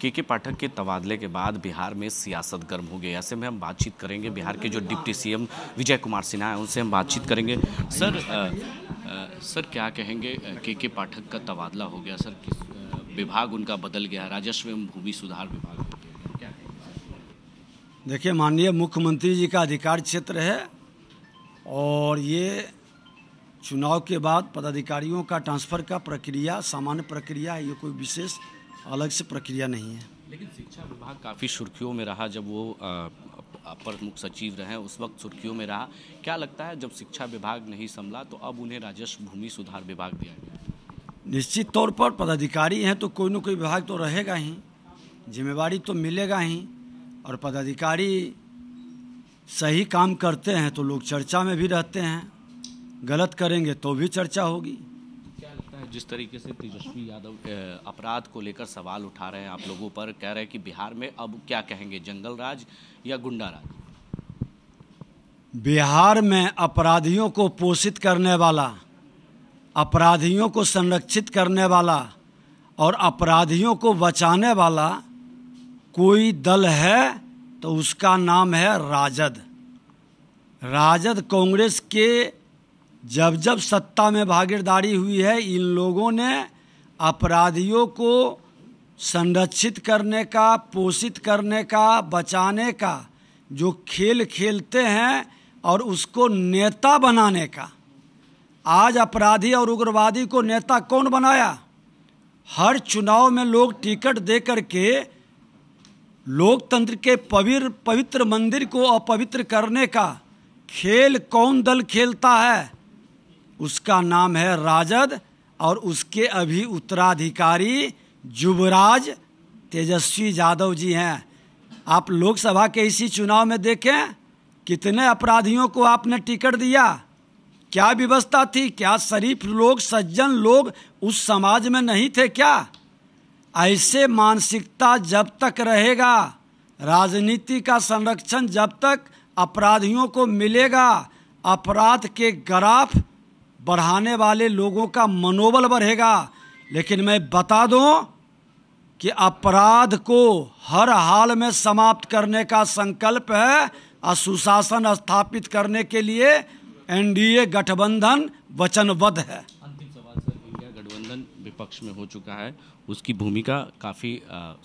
के के पाठक के तबादले के बाद बिहार में सियासत गर्म हो गई ऐसे में हम बातचीत करेंगे बिहार के जो डिप्टी सीएम विजय कुमार सिन्हा हैं उनसे हम बातचीत करेंगे सर आ, आ, सर क्या कहेंगे के के पाठक का तबादला हो गया सर किस विभाग उनका बदल गया राजस्व एवं भूमि सुधार विभाग देखिए माननीय मुख्यमंत्री जी का अधिकार क्षेत्र है और ये चुनाव के बाद पदाधिकारियों का ट्रांसफ़र का प्रक्रिया सामान्य प्रक्रिया है ये कोई विशेष अलग से प्रक्रिया नहीं है लेकिन शिक्षा विभाग काफ़ी सुर्खियों में रहा जब वो अपर मुख्य सचिव रहे उस वक्त सुर्खियों में रहा क्या लगता है जब शिक्षा विभाग नहीं संभला तो अब उन्हें राजस्व भूमि सुधार विभाग दिया गया निश्चित तौर पर पदाधिकारी हैं तो कोई ना कोई विभाग तो रहेगा ही जिम्मेवारी तो मिलेगा ही और पदाधिकारी सही काम करते हैं तो लोग चर्चा में भी रहते हैं गलत करेंगे तो भी चर्चा होगी जिस तरीके से तेजस्वी यादव अपराध को लेकर सवाल उठा रहे हैं आप लोगों पर कह रहे हैं कि बिहार में अब क्या कहेंगे जंगल राज या गुंडा राज बिहार में अपराधियों को पोषित करने वाला अपराधियों को संरक्षित करने वाला और अपराधियों को बचाने वाला कोई दल है तो उसका नाम है राजद राजद कांग्रेस के जब जब सत्ता में भागीदारी हुई है इन लोगों ने अपराधियों को संरक्षित करने का पोषित करने का बचाने का जो खेल खेलते हैं और उसको नेता बनाने का आज अपराधी और उग्रवादी को नेता कौन बनाया हर चुनाव में लोग टिकट दे करके लोकतंत्र के पवित्र पवित्र मंदिर को अपवित्र करने का खेल कौन दल खेलता है उसका नाम है राजद और उसके अभी उत्तराधिकारी युवराज तेजस्वी यादव जी हैं आप लोकसभा के इसी चुनाव में देखें कितने अपराधियों को आपने टिकट दिया क्या व्यवस्था थी क्या शरीफ लोग सज्जन लोग उस समाज में नहीं थे क्या ऐसे मानसिकता जब तक रहेगा राजनीति का संरक्षण जब तक अपराधियों को मिलेगा अपराध के ग्राफ बढ़ाने वाले लोगों का मनोबल बढ़ेगा लेकिन मैं बता दूं कि अपराध को हर हाल में समाप्त करने का संकल्प है और सुशासन स्थापित करने के लिए एनडीए गठबंधन वचनबद्ध है अंतिम सवाल सर गठबंधन विपक्ष में हो चुका है उसकी भूमिका काफ़ी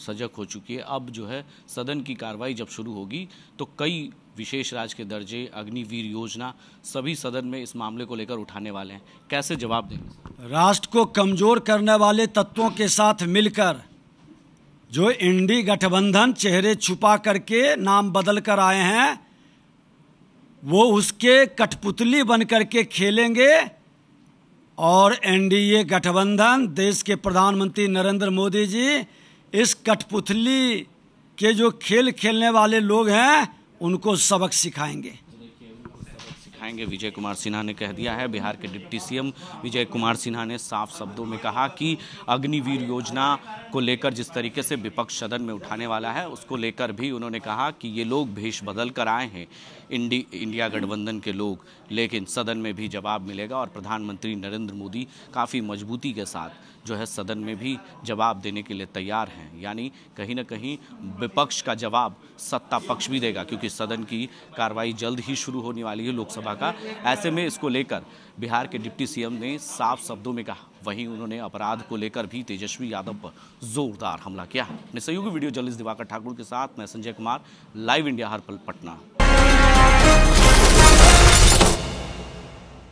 सजग हो चुकी है अब जो है सदन की कार्रवाई जब शुरू होगी तो कई विशेष राज के दर्जे अग्निवीर योजना सभी सदन में इस मामले को लेकर उठाने वाले हैं कैसे जवाब देंगे राष्ट्र को कमजोर करने वाले तत्वों के साथ मिलकर जो इंडी गठबंधन चेहरे छुपा करके नाम बदल कर आए हैं वो उसके कठपुतली बन करके खेलेंगे और एनडीए गठबंधन देश के प्रधानमंत्री नरेंद्र मोदी जी इस कठपुतली के जो खेल खेलने वाले लोग हैं उनको सबक सिखाएंगे उठाएंगे विजय कुमार सिन्हा ने कह दिया है बिहार के डिप्टी सीएम विजय कुमार सिन्हा ने साफ शब्दों में कहा कि अग्निवीर योजना को लेकर जिस तरीके से विपक्ष सदन में उठाने वाला है उसको लेकर भी उन्होंने कहा कि ये लोग भेष बदल कर आए हैं इंडी इंडिया गठबंधन के लोग लेकिन सदन में भी जवाब मिलेगा और प्रधानमंत्री नरेंद्र मोदी काफ़ी मजबूती के साथ जो है सदन में भी जवाब देने के लिए तैयार हैं यानी कहीं ना कहीं विपक्ष का जवाब सत्ता पक्ष भी देगा क्योंकि सदन की कार्रवाई जल्द ही शुरू होने वाली है लोकसभा का ऐसे में इसको लेकर बिहार के डिप्टी सीएम ने साफ शब्दों में कहा वहीं उन्होंने अपराध को लेकर भी तेजस्वी यादव पर जोरदार हमला किया अपने सहयोगी वीडियो जर्नलिस्ट दिवाकर ठाकुर के साथ मैं संजय कुमार लाइव इंडिया हर पल पटना